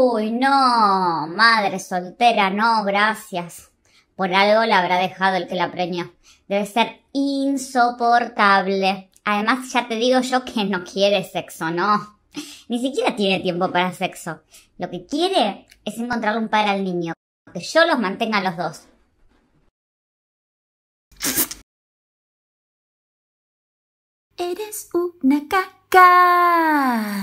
Uy, no, madre soltera, no, gracias. Por algo la habrá dejado el que la preñó. Debe ser insoportable. Además, ya te digo yo que no quiere sexo, no. Ni siquiera tiene tiempo para sexo. Lo que quiere es encontrar un padre al niño. Que yo los mantenga a los dos. Eres una caca.